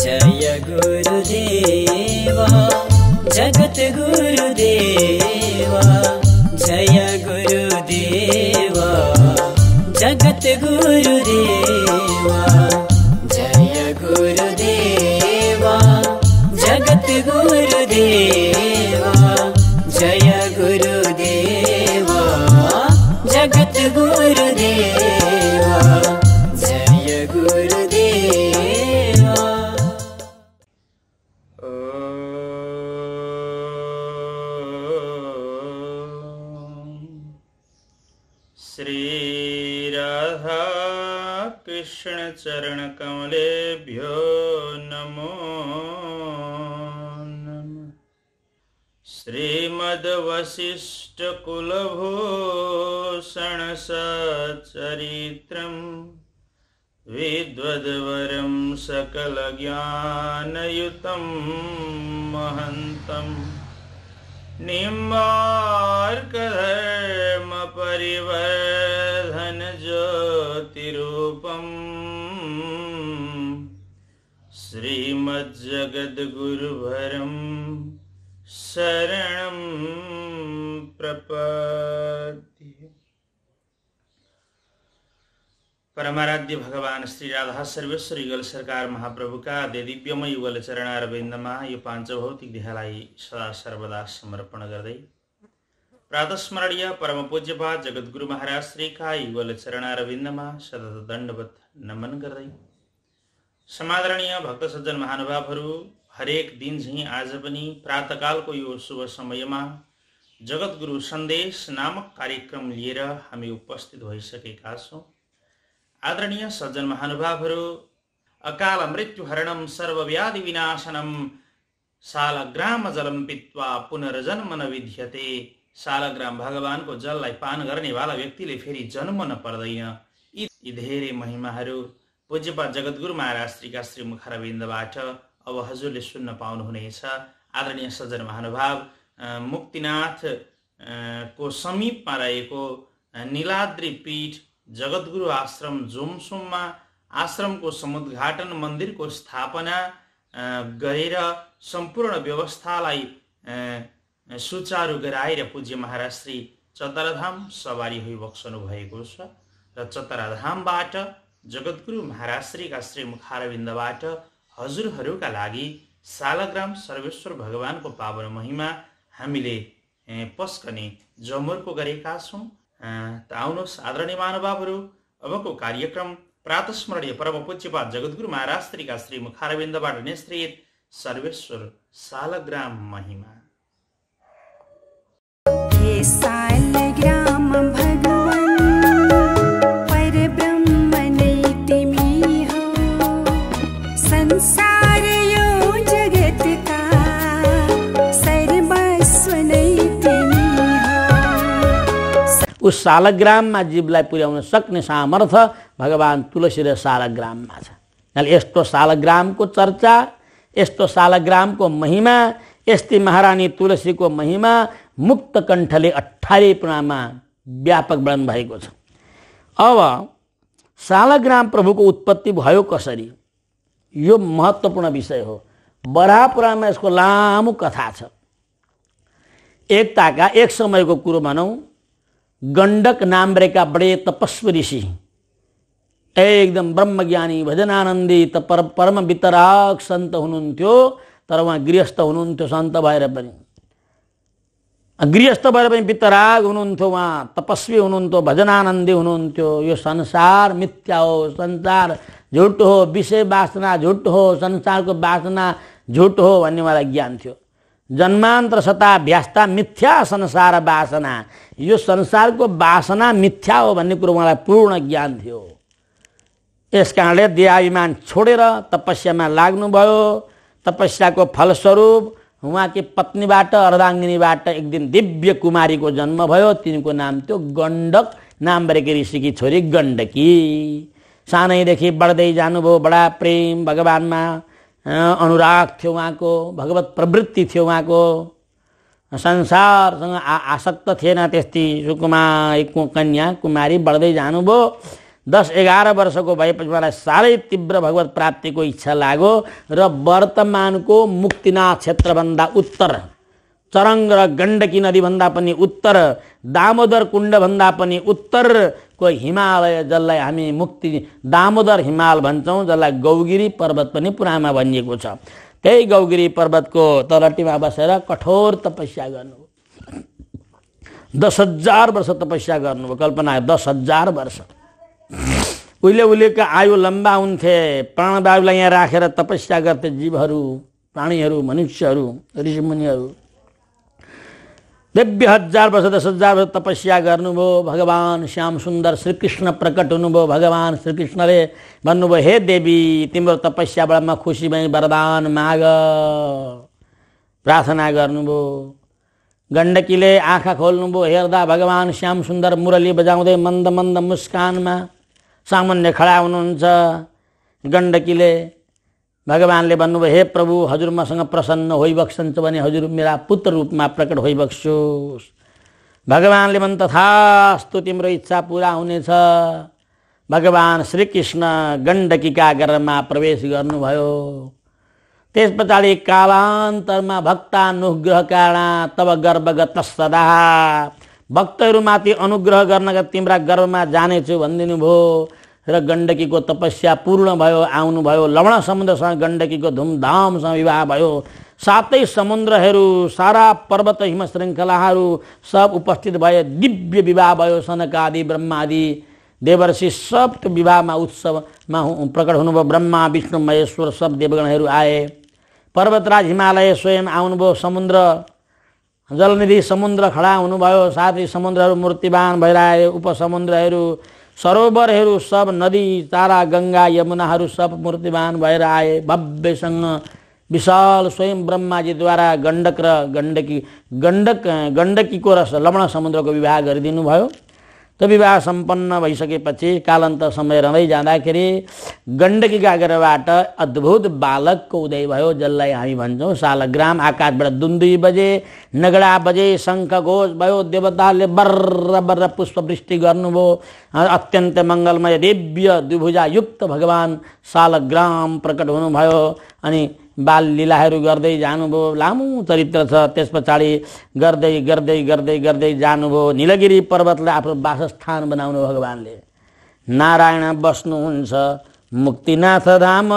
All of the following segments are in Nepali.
जय गुरुदेवा जगत गुरुदेवा जय गुरुदेवा जगत गुरुदेवा जय गुरुदेवा जगत गुरुदे दक्षिणचरणकमलेभ्यो नमो नमः श्रीमद्वसिष्ठकुलभूषणसच्चरित्रम् विद्वद्वरं सकलज्ञानयुतं महन्तम् निम्बार्कधर्मपरिवर्धनज्योति श्रीमज्जगद्गुरुभरं शरणं प्रपद्ये परमाराध्य भगवान श्री राधा सर्वेश्वर युगल सरकार महाप्रभु का दिव्यमय युगल चरणारविन्दमा यो भौतिक देहलाई सदा सर्वदा समर्पण गर्दै प्रातस्मरणीय परमपूज्यपा जगद्गुरु महाराज श्री का युगल चरणारविन्दमा सदा दण्डवत नमन गर्दै समादरणीय भक्त सज्जन महानुभावहरू हरेक दिन झैँ आज पनि प्रातकालको यो शुभ समयमा जगद्गुरु सन्देश नामक कार्यक्रम लिएर हामी उपस्थित भइसकेका छौँ आदरणीय सज्जन महानुभावहरू अकाल मृत्यु हरण सर्वव्याधि विनाशनम सालग्राम जलम पित्वा पुनर्जन्म न विध्यते सालग्राम भगवानको जललाई पान गर्नेवाला व्यक्तिले फेरि जन्म नपर्दैन यी धेरै महिमाहरू पूज्यपा जगद्गुरु महाराज श्रीका श्री मुखारविन्दबाट अब हजुरले सुन्न पाउनुहुनेछ आदरणीय सज्जन महानुभाव मुक्तिनाथ को समीपमा रहेको निलाद्री पीठ जगद्गुरु आश्रम जोमसोममा आश्रमको समुद्घाटन मन्दिरको स्थापना गरेर सम्पूर्ण व्यवस्थालाई सुचारू गराएर पूज्य महाराज श्री चतराधाम सवारी होइबक्सनु भएको छ र चतराधामबाट जगद्गुरु महाराश्रीका श्री मुखारविन्दबाट हजुरहरूका लागि सालग्राम सर्वेश्वर भगवानको पावन महिमा हामीले पस्कने जमर्को गरेका छौँ त आउनुहोस् आदरणीय महानुभावहरू अबको कार्यक्रम प्रातस्मरणीय परम पूज्यपात जगद्गुरु महाराश्रीका श्री मुखारविन्दबाट निश्रित सर्वेश्वर सालग्राम महिमा सालग्राम सालग्राममा जीवलाई पुर्याउन सक्ने सामर्थ्य भगवान् तुलसी र सालग्राममा छ यस्तो सालग्रामको चर्चा यस्तो सालग्रामको महिमा यस्ती महारानी तुलसीको महिमा मुक्त कण्ठले अठारै व्यापक वर्णन भएको छ अब सालग्राम प्रभुको उत्पत्ति भयो कसरी यो महत्त्वपूर्ण विषय हो पुरामा यसको लामो कथा छ एकताका एक समयको कुरो भनौँ गण्डक नाम बडे तपस्वी ऋषि एकदम ब्रह्मज्ञानी भजनानन्दी त पर परम वितराग सन्त हुनुहुन्थ्यो तर उहाँ गृहस्थ हुनुहुन्थ्यो सन्त भएर पनि गृहस्थ भएर पनि वितराग हुनुहुन्थ्यो उहाँ तपस्वी हुनुहुन्थ्यो भजनानन्दी हुनुहुन्थ्यो यो संसार मिथ्या हो संसार झुट हो विषय वासना झुट हो संसारको बासना झुट हो भन्ने उहाँलाई ज्ञान थियो जन्मान्तर सता भ्यास्ता मिथ्या संसार वासना यो संसारको वासना मिथ्या हो भन्ने कुरो उहाँलाई पूर्ण ज्ञान थियो यस कारणले देहाभिमान छोडेर तपस्यामा लाग्नुभयो तपस्याको फलस्वरूप उहाँकी पत्नीबाट अर्धाङ्गिनीबाट एक दिन दिव्य कुमारीको जन्म भयो तिनको नाम थियो गण्डक नाम गरेकी ऋषिकी छोरी गण्डकी सानैदेखि बढ्दै जानुभयो बडा प्रेम भगवान्मा अनुराग थियो उहाँको भगवत प्रवृत्ति थियो उहाँको संसारसँग आ आसक्त थिएन त्यस्तै सुकुमारी कन्या कुमारी बढ्दै जानुभयो दस एघार वर्षको भएपछि मलाई साह्रै तीव्र भगवत प्राप्तिको इच्छा लाग्यो र वर्तमानको मुक्तिनाथ क्षेत्रभन्दा उत्तर चरङ र गण्डकी नदीभन्दा पनि उत्तर दामोदर कुण्डभन्दा पनि उत्तरको हिमालय जसलाई हामी मुक्ति दामोदर हिमाल भन्छौँ जसलाई गौगिरी पर्वत पनि पुरामा भनिएको छ त्यही गौगिरी पर्वतको तलटीमा बसेर कठोर तपस्या गर्नुभयो दस हजार वर्ष तपस्या गर्नुभयो कल्पना दस हजार वर्ष उहिले उहिलेका आयु लम्बा हुन्थे प्राणवायुलाई यहाँ राखेर तपस्या गर्थे जीवहरू प्राणीहरू मनुष्यहरू ऋषिमुनिहरू दिव्य हजार वर्ष दस हजार वर्ष तपस्या गर्नुभयो भगवान् श्याम सुन्दर श्रीकृष्ण प्रकट हुनुभयो भगवान् श्रीकृष्णले भन्नुभयो हे देवी तिम्रो तपस्याबाट म खुसी भएँ वरदान माग प्रार्थना गर्नुभयो गण्डकीले आँखा खोल्नुभयो हेर्दा भगवान् श्याम सुन्दर मुरली बजाउँदै मन्द मन्द मुस्कानमा सामान्य खडा हुनुहुन्छ गण्डकीले भगवान्ले भन्नुभयो हे प्रभु हजुर मसँग प्रसन्न होइबक्सन्छ भने हजुर मेरा पुत्र रूपमा प्रकट होइबक्सोस् भगवान्ले भन् तथास्तु तिम्रो इच्छा पुरा हुनेछ भगवान् श्रीकृष्ण गण्डकीका गर्भमा प्रवेश गर्नुभयो त्यस पछाडि कालान्तरमा भक्ता अनुग्रह काँडा तब गर्भगत सदा भक्तहरूमाथि अनुग्रह गर्न तिम्रा गर्वमा जानेछु भनिदिनु भयो र गण्डकीको तपस्या पूर्ण भयो आउनुभयो लवण समुद्रसँग गण्डकीको धुमधामसँग विवाह भयो सातै समुद्रहरू सारा पर्वत हिम श्रृङ्खलाहरू सब उपस्थित भए दिव्य विवाह भयो सनकादि ब्रह्मादि देवर्षि सब त्यो विवाहमा उत्सवमा प्रकट हुनुभयो ब्रह्मा विष्णु महेश्वर सब देवगणहरू आए पर्वतराज हिमालय स्वयं आउनुभयो समुद्र जलनिधि समुद्र खडा हुनुभयो साथै समुद्रहरू मूर्तिवान भइरहे उपसमुद्रहरू सरोवरहरू सब नदी तारा गङ्गा यमुनाहरू सब मूर्तिमान भएर आए भव्यसँग विशाल स्वयं ब्रह्माजीद्वारा गण्डक र गण्डकी गण्डक गण्डकीको र लवण समुद्रको विवाह भयो। त्यो विवाह सम्पन्न भइसकेपछि कालान्त समय रहँदै जाँदाखेरि गण्डकीका अग्रबाट अद्भुत बालकको उदय भयो जसलाई हामी भन्छौँ सालग्राम आकाशबाट दुन्दुई बजे नगडा बजे शङ्ख घोष भयो देवताले बर्र बर्र पुष्पवृष्टि गर्नुभयो अत्यन्त मङ्गलमय दिव्य द्विभुजायुक्त भगवान् सालग्राम प्रकट हुनुभयो अनि बाल बाललीलाहरू गर्दै जानुभयो लामो चरित्र छ त्यस पछाडि गर्दै गर्दै गर्दै गर्दै जानुभयो निलगिरी पर्वतलाई आफ्नो वासस्थान बनाउनु भगवान्ले नारायण बस्नुहुन्छ मुक्तिनाथ धाम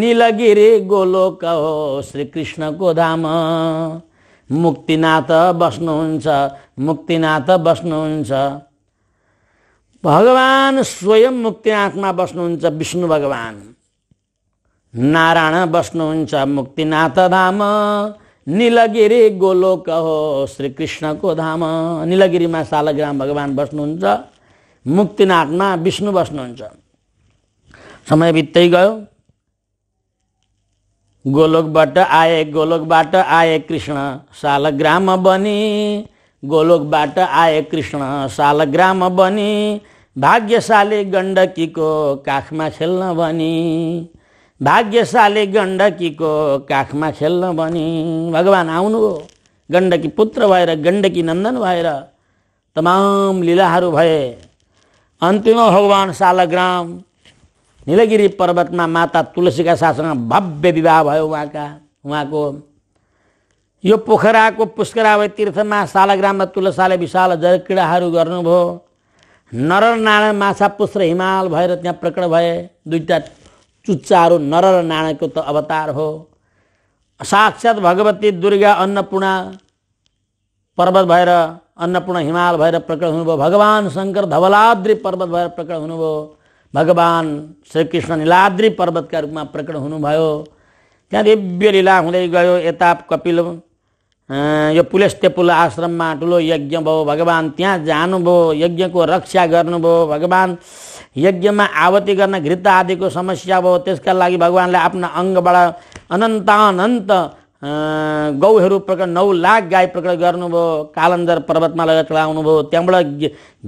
निलगिरी गोलोक हो श्रीकृष्णको धाम मुक्तिनाथ बस्नुहुन्छ मुक्तिनाथ बस्नुहुन्छ भगवान् स्वयं मुक्तिनाथमा बस्नुहुन्छ विष्णु भगवान् नारायण बस्नुहुन्छ मुक्तिनाथ धाम निलगिरी गोलोक हो श्रीकृष्णको धाम निलगिरीमा सालग्राम भगवान् बस्नुहुन्छ मुक्तिनाथमा विष्णु बस्नुहुन्छ समय बित्दै गयो गोलोकबाट आए गोलोकबाट आए कृष्ण सालग्राम बनी गोलोकबाट आए कृष्ण सालग्राम बनी भाग्यशाली गण्डकीको काखमा खेल्न भनी भाग्यशाली गण्डकीको काखमा खेल्न भने भगवान् आउनुभयो गण्डकी पुत्र भएर गण्डकी नन्दन भएर तमाम लीलाहरू भए अन्तिम भगवान् शालग्राम निलगिरी पर्वतमा माता तुलसीका साथसँग भव्य विवाह भयो उहाँका उहाँको यो पोखराको पुष्करावय तीर्थमा शालग्राममा तुलसाले विशाल जल क्रीडाहरू गर्नुभयो नरनारायण माछा पुष्र हिमाल भएर त्यहाँ प्रकट भए दुईवटा चुच्चाहरू नर र नारायणको त अवतार हो साक्षात भगवती दुर्गा अन्नपूर्णा पर्वत भएर अन्नपूर्ण हिमाल भएर प्रकट हुनुभयो भगवान् शङ्कर धवलाद्री पर्वत भएर प्रकट हुनुभयो भगवान् श्रीकृष्ण निलाद्री पर्वतका रूपमा प्रकट हुनुभयो त्यहाँ दिव्य लीला हुँदै गयो यता कपिल यो पुलेस्टेपुल आश्रममा ठुलो यज्ञ भयो भगवान् त्यहाँ जानुभयो यज्ञको रक्षा गर्नुभयो भगवान् यज्ञमा आवती गर्न घृत आदिको समस्या भयो त्यसका लागि भगवान्ले आफ्ना अङ्गबाट अनन्तानन्त गौहरू प्रकट नौ लाख गाई प्रकट गर्नुभयो कालन्दर पर्वतमा लगेर चलाउनुभयो त्यहाँबाट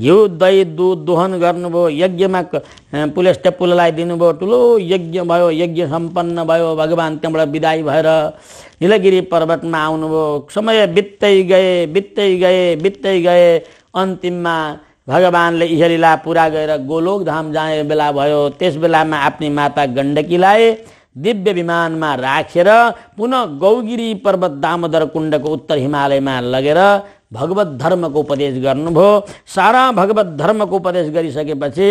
घिउ दही दुध दोहन गर्नुभयो यज्ञमा पुलेस पुललाई दिनुभयो ठुलो यज्ञ भयो यज्ञ सम्पन्न भयो भगवान् त्यहाँबाट विदाई भएर निलगिरी पर्वतमा आउनुभयो समय बित्दै गए बित्दै गए बित्दै गए अन्तिममा भगवान्ले इहलीला पुरा गरेर गोलोकधाम जाने बेला भयो त्यस बेलामा आफ्नी माता गण्डकीलाई दिव्य विमानमा राखेर पुनः गौगिरी पर्वत दामोदर कुण्डको उत्तर हिमालयमा लगेर भगवत धर्मको उपदेश गर्नुभयो सारा भगवत धर्मको उपदेश गरिसकेपछि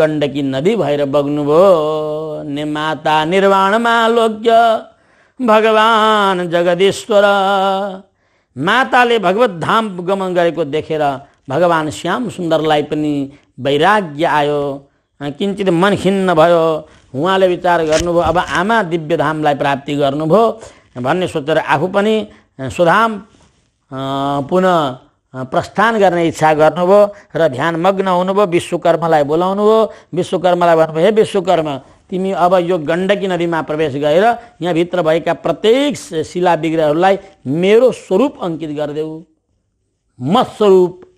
गण्डकी नदी भएर बग्नुभयो ने माता निर्वाणमा लोक्य भगवान् जगदीश्वर माताले भगवत धाम गमन गरेको देखेर भगवान् श्याम सुन्दरलाई पनि वैराग्य आयो किन्चित मन खिन्न भयो उहाँले विचार गर्नुभयो अब आमा दिव्य धामलाई प्राप्ति गर्नुभयो भन्ने सोचेर आफू पनि सुधाम पुनः प्रस्थान गर्ने इच्छा गर्नुभयो र ध्यान मग्न हुनुभयो विश्वकर्मलाई भयो विश्वकर्मलाई भन्नुभयो हे विश्वकर्म तिमी अब यो गण्डकी नदीमा प्रवेश गरेर यहाँभित्र भएका प्रत्येक शिला विग्रहहरूलाई मेरो स्वरूप अङ्कित गरिदेऊ म स्वरूप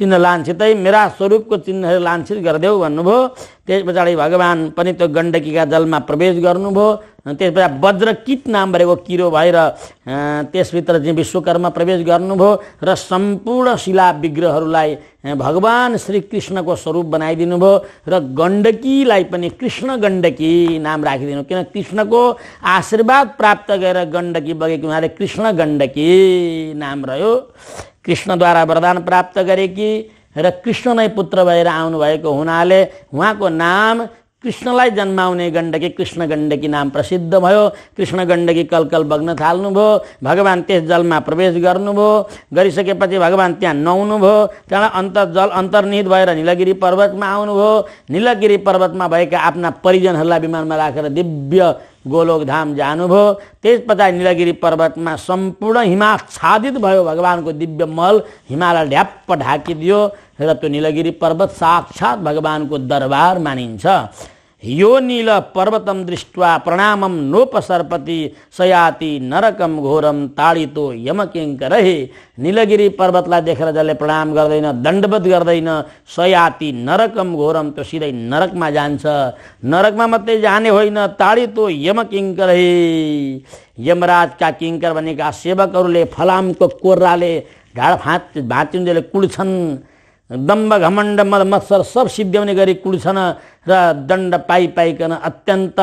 चिन्ह लान्छितै मेरा स्वरूपको चिन्हहरू लान्छित गरिदेऊ भन्नुभयो त्यस पछाडि भगवान् पनि त्यो गण्डकीका जलमा प्रवेश गर्नुभयो त्यस पछाडि वज्रकित नाम गरेको किरो भएर त्यसभित्र चाहिँ विश्वकर्मा प्रवेश गर्नुभयो र सम्पूर्ण शिला विग्रहहरूलाई भगवान् श्री कृष्णको स्वरूप बनाइदिनु भयो र गण्डकीलाई पनि कृष्ण गण्डकी नाम राखिदिनु किन कृष्णको आशीर्वाद प्राप्त गरेर गण्डकी बगेको उहाँले कृष्ण गण्डकी नाम रह्यो कृष्णद्वारा वरदान प्राप्त गरेकी र कृष्ण नै पुत्र भएर आउनुभएको हुनाले उहाँको नाम कृष्णलाई जन्माउने गण्डकी कृष्ण गण्डकी नाम प्रसिद्ध भयो कृष्ण गण्डकी कलकल बग्न थाल्नुभयो भगवान् त्यस जलमा प्रवेश गर्नुभयो गरिसकेपछि भगवान् त्यहाँ नुहाउनुभयो भयो अन्तर जल अन्तर्निहित भएर निलगिरी पर्वतमा आउनुभयो निलगिरी पर्वतमा भएका आफ्ना परिजनहरूलाई विमानमा राखेर दिव्य गोलोकधाम जानुभयो पछाडि निलगिरी पर्वतमा सम्पूर्ण हिमाच्छादित भयो भगवानको दिव्य मल हिमालय ढ्याप्प ढाकिदियो र त्यो निलगिरी पर्वत साक्षात् भगवान्को दरबार मानिन्छ यो नील पर्वतम दृष्ट्वा प्रणामम नोपसर्पति सयाति नरकम घोरम ताडितो यम हे नीलगिरी पर्वत देखकर जसले प्रणाम गर्दैन दण्डवत गर्दैन सयाति नरकम घोरम त्यो सिधै नरकमा जान्छ नरकमा मात्रै जाने होइन ताडितो का हे यमराजका किङ्कर भनेका सेवकहरूले फलामको कोर्राले ढाड भाँच भाँचिन्जेले कुल्छन् दम्ब घमण्ड मद मत्सर सब सिद्ध्याउने गरी कुड्छन र दण्ड पाइ पाइकन अत्यन्त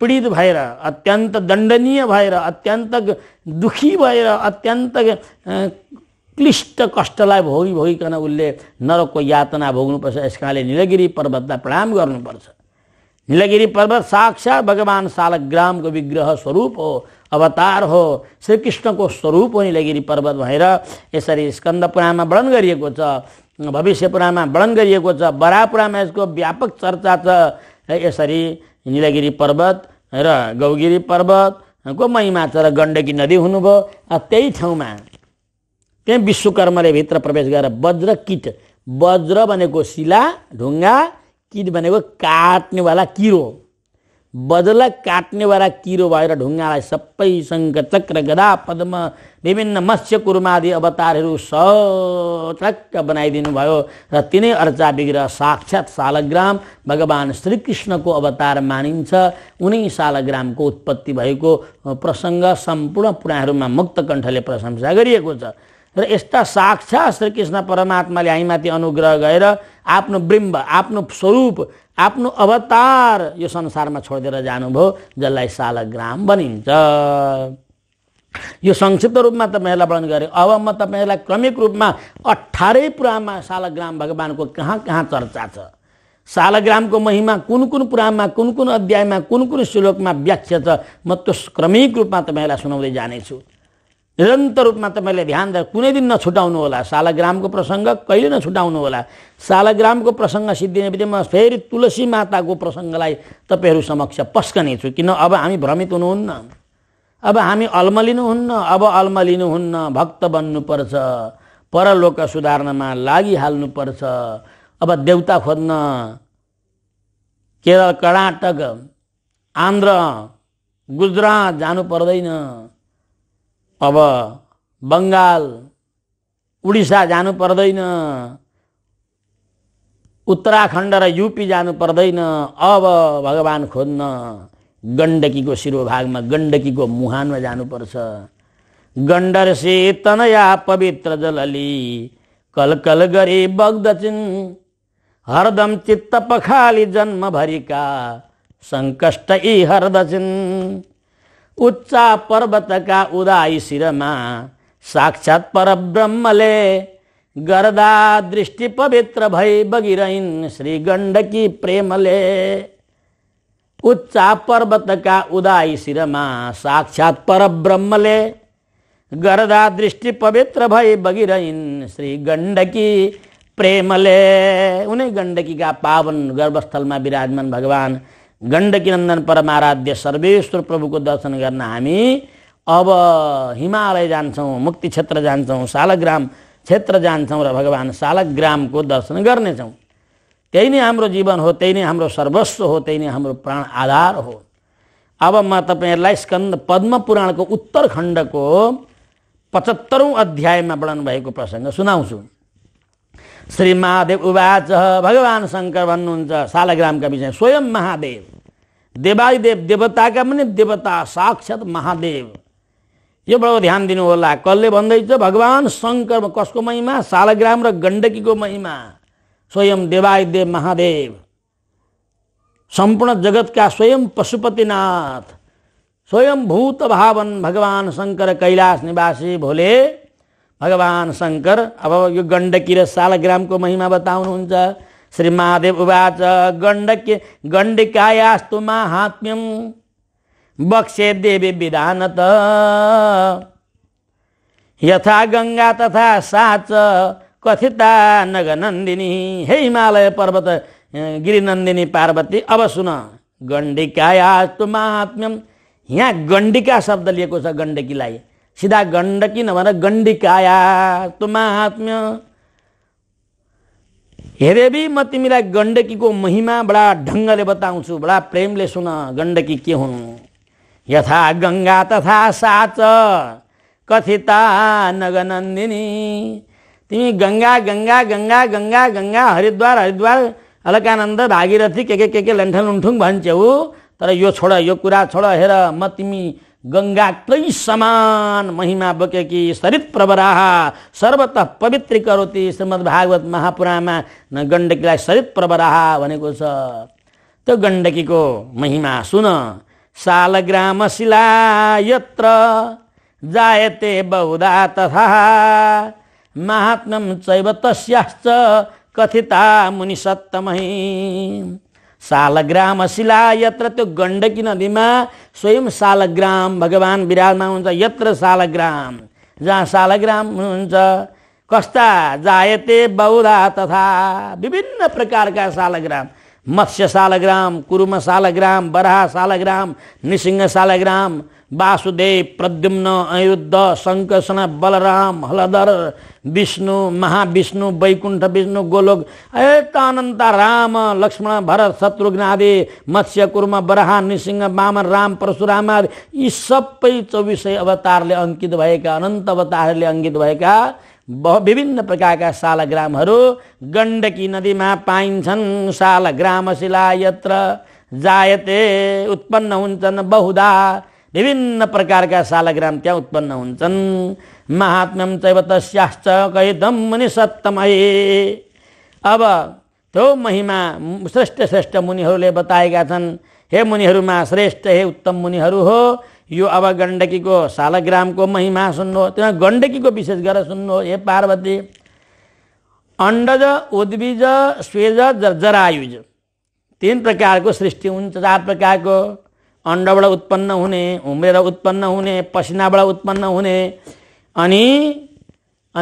पीडित भएर अत्यन्त दण्डनीय भएर अत्यन्त दुखी भएर अत्यन्त क्लिष्ट कष्टलाई भोगी भोगिकन उसले नरकको यातना भोग्नुपर्छ यस कारणले निलगिरी पर्वतलाई प्रणाम गर्नुपर्छ निलगिरी पर्वत साक्षात् भगवान् शालग्रामको विग्रह स्वरूप हो अवतार हो श्रीकृष्णको स्वरूप हो निलगिरी पर्वत भनेर यसरी स्कन्द पुराणमा वर्णन गरिएको छ भविष्यपुरामा वर्णन गरिएको छ बरापुरामा यसको व्यापक चर्चा छ यसरी निलगिरी पर्वत र गौगिरी पर्वतको महिमा छ र गण्डकी नदी हुनुभयो त्यही ठाउँमा त्यहीँ विश्वकर्मले भित्र प्रवेश गरेर वज्र किट वज्र भनेको शिला ढुङ्गा किट भनेको काट्नेवाला किरो बदला काट्नेवाला किरो भएर ढुङ्गालाई सबै शङ्क चक्र गदा पद्म विभिन्न मत्स्य कुर्मादि अवतारहरू सचक्क बनाइदिनु भयो र तिनै अर्चा विग्रह साक्षात् शालग्राम भगवान् श्रीकृष्णको अवतार मानिन्छ उनी शालग्रामको उत्पत्ति भएको प्रसङ्ग सम्पूर्ण पुराणहरूमा मुक्तकण्ठले प्रशंसा गरिएको छ र यस्ता साक्षात् श्रीकृष्ण परमात्माले हामीमाथि अनुग्रह गरेर आफ्नो बिम्ब आफ्नो स्वरूप आफ्नो अवतार यो संसारमा छोडिदिएर जानुभयो जसलाई सालग्राम भनिन्छ यो संक्षिप्त रूपमा तपाईँहरूलाई वर्णन गरेँ अब म तपाईँहरूलाई क्रमिक रूपमा अठारै पुरामा सालग्राम भगवान्को कहाँ कहाँ चर्चा छ सालग्रामको महिमा कुन कुन पुराणमा कुन कुन अध्यायमा कुन कुन श्लोकमा व्याख्या छ म त्यो क्रमिक रूपमा तपाईँहरूलाई सुनाउँदै जानेछु निरन्तर रूपमा तपाईँले ध्यान दिएर कुनै दिन नछुटाउनु होला सालग्रामको प्रसङ्ग कहिले नछुटाउनु होला सालग्रामको प्रसङ्ग सिद्धिने बित्तिकै म फेरि तुलसी माताको प्रसङ्गलाई तपाईँहरू समक्ष पस्कनेछु किन अब हामी भ्रमित हुनुहुन्न अब हामी अल्मलिनुहुन्न अब अल्मलिनुहुन्न भक्त बन्नुपर्छ परलोक सुधार्नमा लागिहाल्नुपर्छ अब देउता खोज्न केरल कर्नाटक आन्ध्र गुजरात जानु पर्दैन अब बङ्गाल उडिसा जानु पर्दैन उत्तराखण्ड र युपी जानु पर्दैन अब भगवान् खोज्न गण्डकीको शिरोभागमा गण्डकीको मुहानमा जानुपर्छ से तनया पवित्र जलली कलकल गरे बग्दछिन् हरदम चित्त पखाली जन्मभरिका सङ्कष्ट यी हर्दछिन् उच्चा पर्वत का उदाई सिरमा साक्षात पर ब्रह्मले गर्दा दृष्टि पवित्र भई बगिरइन श्री गंडकी प्रेमले उच्चा पर्वत का उदाई सिरमा साक्षात पर ब्रह्मले गर्दा दृष्टि पवित्र भई बगिरइन श्री गंडकी प्रेमले उन्हें गंडकी का पावन गर्भस्थल में विराजमान भगवान गण्डकी नन्दन परमाराध्य सर्वेश्वर प्रभुको दर्शन गर्न हामी अब हिमालय जान्छौँ मुक्ति क्षेत्र जान्छौँ शालग्राम क्षेत्र जान्छौँ र भगवान् शालग्रामको दर्शन गर्नेछौँ त्यही नै हाम्रो जीवन हो त्यही नै हाम्रो सर्वस्व हो त्यही नै हाम्रो प्राण आधार हो अब म तपाईँहरूलाई स्कन्द पद्म पुराणको उत्तर खण्डको पचहत्तरौँ अध्यायमा वर्णन भएको प्रसङ्ग सुनाउँछु श्री महादेव उवाच भगवान शङ्कर भन्नुहुन्छ शालग्रामका विषय स्वयं महादेव देवादिदेव देवताका पनि देवता साक्षात महादेव यो बडो ध्यान दिनु होला कसले भन्दैछ भगवान् शङ्कर कसको महिमा शालग्राम र गण्डकीको महिमा स्वयं देवायदेव महादेव सम्पूर्ण जगतका स्वयं पशुपतिनाथ स्वयं भूत भावन भगवान् शङ्कर कैलाश निवासी भोले भगवान् शङ्कर अब यो गण्डकी र सालग्रामको महिमा बताउनुहुन्छ श्री महादेव उवाच गण्डकी गण्डिकायास्तु महात्म्यम बक्से देवी त यथा गङ्गा तथा साच कथिता नगनन्दिनी हे हिमालय पर्वत गिरिनन्दिनी पार्वती अब सुन गण्डिकायास्तु महात्म्यम यहाँ गण्डिका शब्द लिएको छ गण्डकीलाई सीधा गण्डकी नभएर गण्डिकाया तुमात्म्य हेरेबी म तिमीलाई गण्डकीको महिमा बडा ढङ्गले बताउँछु बडा प्रेमले सुन गण्डकी के हुन् यथा गङ्गा तथा साच कथिता नगनन्दिनी तिमी गङ्गा गङ्गा गङ्गा गङ्गा गङ्गा हरिद्वार हरिद्वार अलकानन्द भागीरथी के के के के लन्ठन लुन्ठुङ भन्छौ तर यो छोड यो कुरा छोड हेर म तिमी गङ्गाकै समान महिमा बोकेकी सरित प्रवराह सर्वत पवित्र करोती श्रीमद् भागवत महापुराणमा गण्डकीलाई सरित प्रवराह भनेको छ त्यो गण्डकीको महिमा सुन सालग्राम शिला यत्र जायते बहुधा तथा महात्म चैव तस्याश्च कथिता मुनिसत्तमही सालग्राम शिला यत्र त्यो गण्डकी नदीमा स्वयं सालग्राम भगवान् विराजमा हुन्छ यत्र सालग्राम जहाँ सालग्राम हुनुहुन्छ कस्ता जायते बौधा तथा विभिन्न प्रकारका सालग्राम मत्स्य सालग्राम कुरुम सालग्राम बराह सालग्राम निसिंह सालग्राम वासुदेव प्रद्युम्न अयुद्ध सङ्कर्षण बलराम हलधर विष्णु महाविष्णु वैकुण्ठ विष्णु गोलोक अनन्त राम लक्ष्मण भरत शत्रुघ्न आदि मत्स्य कुर्म बराह नृसिंह वामन राम परशुराम आदि यी सबै चौबिसै अवतारले अङ्कित भएका अनन्त अवतारले अङ्कित भएका विभिन्न प्रकारका शालग्रामहरू गण्डकी नदीमा पाइन्छन् शालग्राम शिला यत्र जायते उत्पन्न हुन्छन् बहुधा विभिन्न प्रकारका शालग्राम त्यहाँ उत्पन्न हुन्छन् महात्म्यम चैव तस्याश्च कैदम मुनि सत्तमये अब त्यो महिमा श्रेष्ठ श्रेष्ठ मुनिहरूले बताएका छन् हे मुनिहरूमा श्रेष्ठ हे उत्तम मुनिहरू हो यो अब गण्डकीको शालग्रामको महिमा सुन्नु त्यहाँ गण्डकीको विशेष गरेर सुन्नु हे पार्वती अण्डज उद्बिज स्वेज जरायुज तिन प्रकारको सृष्टि हुन्छ चार प्रकारको अन्डबाट उत्पन्न हुने उम्रेर उत्पन्न हुने पसिनाबाट उत्पन्न हुने अनि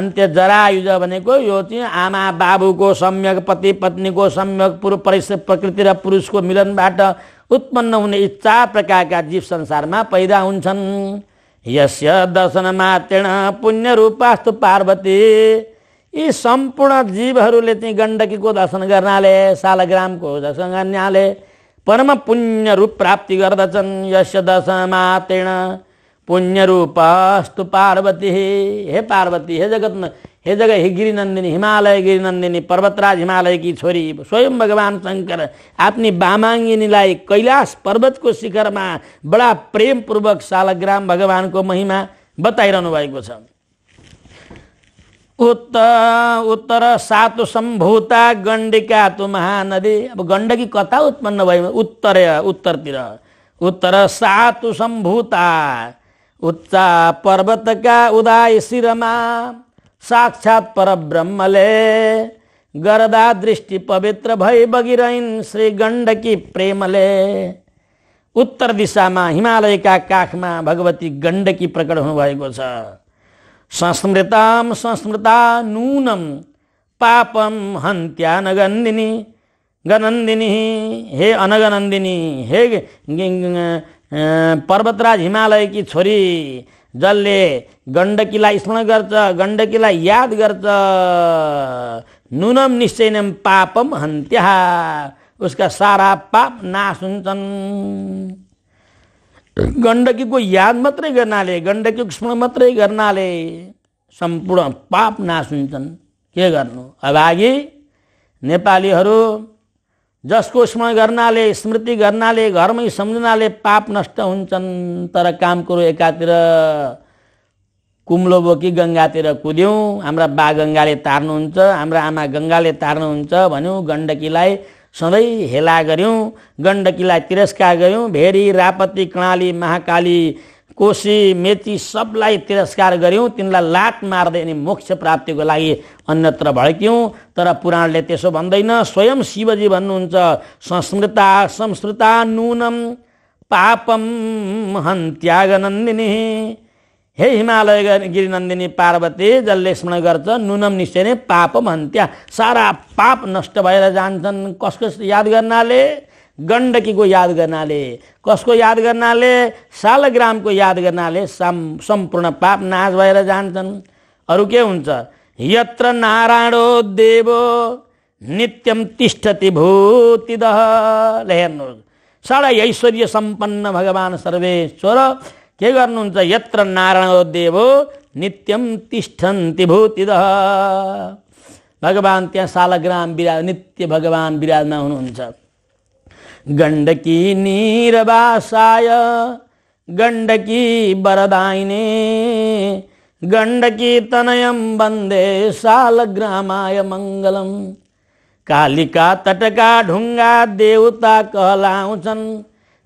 अन्त्य जरायुज भनेको यो चाहिँ आमा बाबुको सम्यक पति पत्नीको सम्यक पुरुष परिस प्रकृति र पुरुषको मिलनबाट उत्पन्न हुने यी चार प्रकारका जीव संसारमा पैदा हुन्छन् यस्य दर्शनमात्रेण पुण्य रूपास्तु पार्वती यी सम्पूर्ण जीवहरूले चाहिँ गण्डकीको दर्शन गर्नाले सालग्रामको दर्शन गर्नाले परम पुण्य रूप प्राप्ति गर्दछन् यश पुण्य रूपस्तु पार्वती हे हे पार्वती हे जगत हे जग हे गिरिनन्दिनी हिमालय गिरिनन्दिनी पर्वतराज हिमालयकी छोरी स्वयं भगवान् शङ्कर आफ्नी बामाङ्गिनीलाई कैलाश पर्वतको शिखरमा बडा प्रेमपूर्वक शालग्राम भगवानको महिमा बताइरहनु भएको छ उत्तर उत्तर सातो सम्भूता गण्डिका तु महानदी अब गण्डकी कता उत्पन्न भयो उत्तर उत्तरतिर उत्तर सातु सम्भूता उच्च पर्वतका उदाय शिरमा साक्षात् परब्रह्मले गर्दा दृष्टि पवित्र भई बगिरहन् श्री गण्डकी प्रेमले उत्तर दिशामा हिमालयका काखमा भगवती गण्डकी प्रकट हुनुभएको छ संस्मृता संस्मृता नूनम पापम हंत्यानगंदिनी गनंदिनी हे अनगनंदिनी हे पर्वतराज हिमालय की छोरी जसले गण्डकीलाई स्मरण गर्छ गण्डकीलाई याद गर्छ नुनम निश्चयनम पापम हन्त्या उसका सारा पाप नाश हुन्छन् गण्डकीको याद मात्रै गर्नाले गण्डकीको स्मरण मात्रै गर्नाले सम्पूर्ण पाप नाश हुन्छन् के गर्नु अभागी नेपालीहरू जसको स्मरण गर्नाले स्मृति गर्नाले घरमै सम्झनाले पाप नष्ट हुन्छन् तर काम कुरो एकातिर कुम्लो बोकी गङ्गातिर कुद्यौँ हाम्रा बा गङ्गाले तार्नुहुन्छ हाम्रा आमा गङ्गाले तार्नुहुन्छ भन्यौँ गण्डकीलाई सधैँ हेला गऱ्यौँ गण्डकीलाई तिरस्कार गऱ्यौँ भेरी रापती कर्णाली महाकाली कोशी मेची सबलाई तिरस्कार गऱ्यौँ तिनलाई लात मार्दै अनि मोक्ष प्राप्तिको लागि अन्यत्र भड्क्यौँ तर पुराणले त्यसो भन्दैन स्वयं शिवजी भन्नुहुन्छ संस्मृता संस्मृता नुनम पापम हन्त्यागनन्दिनी हे हिमालय गिरिनन्दिनी पार्वती जसले स्मरण गर्छ नुनम निश्चय नै पाप भन्त्या सारा पाप नष्ट भएर जान्छन् कसको याद गर्नाले गण्डकीको याद गर्नाले कसको याद गर्नाले सालग्रामको याद गर्नाले साम सम्पूर्ण पाप नाश भएर जान्छन् अरू के हुन्छ यत्र नारायणो देवो नित्यम तिष्ठति भूतिदह हेर्नुहोस् सारा ऐश्वर्य सम्पन्न भगवान् सर्वेश्वर के गर्नुहुन्छ यत्र देव नित्यम तिष्ठन्ति भूतिद भगवान् त्यहाँ सालग्राम विराज नित्य भगवान् विराजमा हुनुहुन्छ गण्डकी निरवासाय गण्डकी वरदाइने गण्डकी तनयम् वन्दे सालग्रामाय मङ्गलम कालिका तटका ढुङ्गा देवता कहलाउँछन्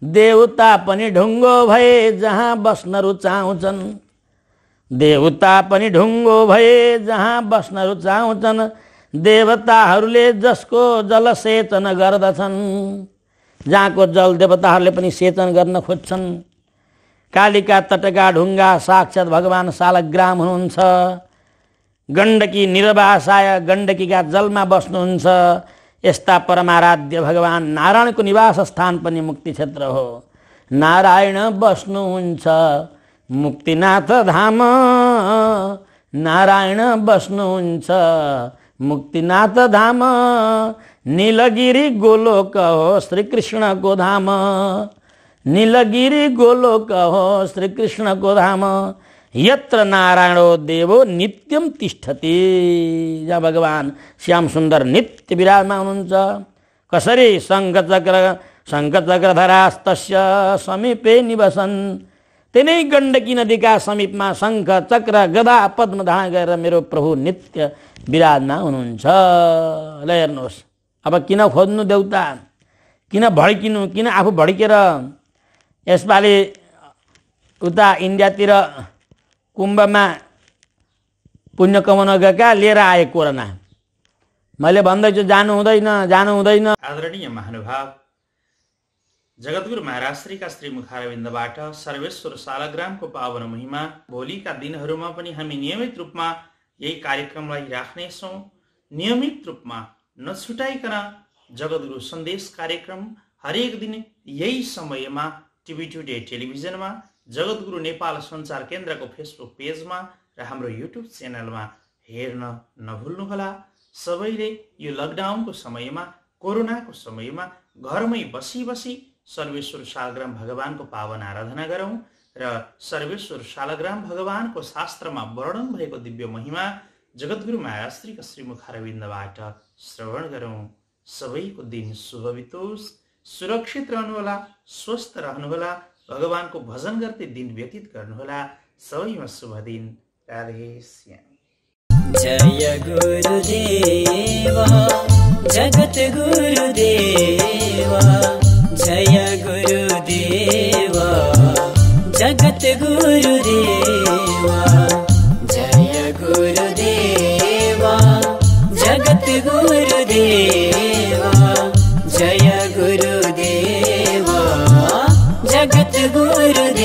देवता पनि ढुङ्गो भए जहाँ बस्न रुचाउँछन् देवता पनि ढुङ्गो भए जहाँ बस्न रुचाउँछन् देवताहरूले जसको जलसेचन गर्दछन् जहाँको जल देवताहरूले पनि सेचन गर्न खोज्छन् कालिका तटका ढुङ्गा साक्षात भगवान् सालग्राम हुनुहुन्छ गण्डकी निर्वासाय गण्डकीका जलमा बस्नुहुन्छ यस्ता परमाराध्य भगवान् नारायणको निवास स्थान पनि मुक्ति क्षेत्र हो नारायण बस्नुहुन्छ मुक्तिनाथ धाम नारायण बस्नुहुन्छ मुक्तिनाथ धाम नीलगिरी गोलोक हो श्रीकृष्णको धाम निलगिरी गोलोक हो श्रीकृष्णको धाम यत्र नारायणो देवो नित्यम तिष्ठति जहाँ भगवान् श्याम सुन्दर नित्य विराजमा हुनुहुन्छ कसरी शङ्खचक्र शङ्खचक्रधरास्तस्य समीपे निवसन् त्यही गण्डकी नदीका समीपमा शङ्ख चक्र गदा पद्म धारण गरेर मेरो प्रभु नित्य विराजमा हुनुहुन्छ ल हेर्नुहोस् अब किन खोज्नु देउता किन भड्किनु किन आफू भड्केर यसपालि उता इन्डियातिर कुम्भमा पुण्य कमाउन गएका लिएर आए कोरोना मैले भन्दैछु जानु हुँदैन जानु हुँदैन आदरणीय महानुभाव जगद्गुरु महाराष्ट्रीका श्री मुखारविन्दबाट सर्वेश्वर सालग्रामको पावन महिमा भोलिका दिनहरूमा पनि हामी नियमित रूपमा यही कार्यक्रमलाई राख्नेछौँ नियमित रूपमा नछुटाइकन जगद्गुरु सन्देश कार्यक्रम हरेक दिन यही समयमा टिभी टुडे टेलिभिजनमा जगतगुरु नेपाल सञ्चार केन्द्रको फेसबुक पेजमा र हाम्रो युट्युब च्यानलमा हेर्न नभुल्नुहोला सबैले यो लकडाउनको समयमा कोरोनाको समयमा घरमै बसी बसी सर्वेश्वर शालग्राम भगवानको पावन आराधना गरौँ र सर्वेश्वर शालग्राम भगवानको शास्त्रमा वर्णन भएको दिव्य महिमा जगद्गुरु महाराष्ट्रीका अरविन्दबाट श्रवण गरौँ सबैको दिन शुभ बितोस् सुरक्षित रहनुहोला स्वस्थ रहनुहोला भगवानको भजन गर्दै दिन व्यतीत गर्नुहोला सबैमा शुभ दिन राधे जय गुरुदेव जगत गुरुदेव जय गुरुदेव जगत गुरुदेव जय गुरुदेव जगत गुरुदेव Hayat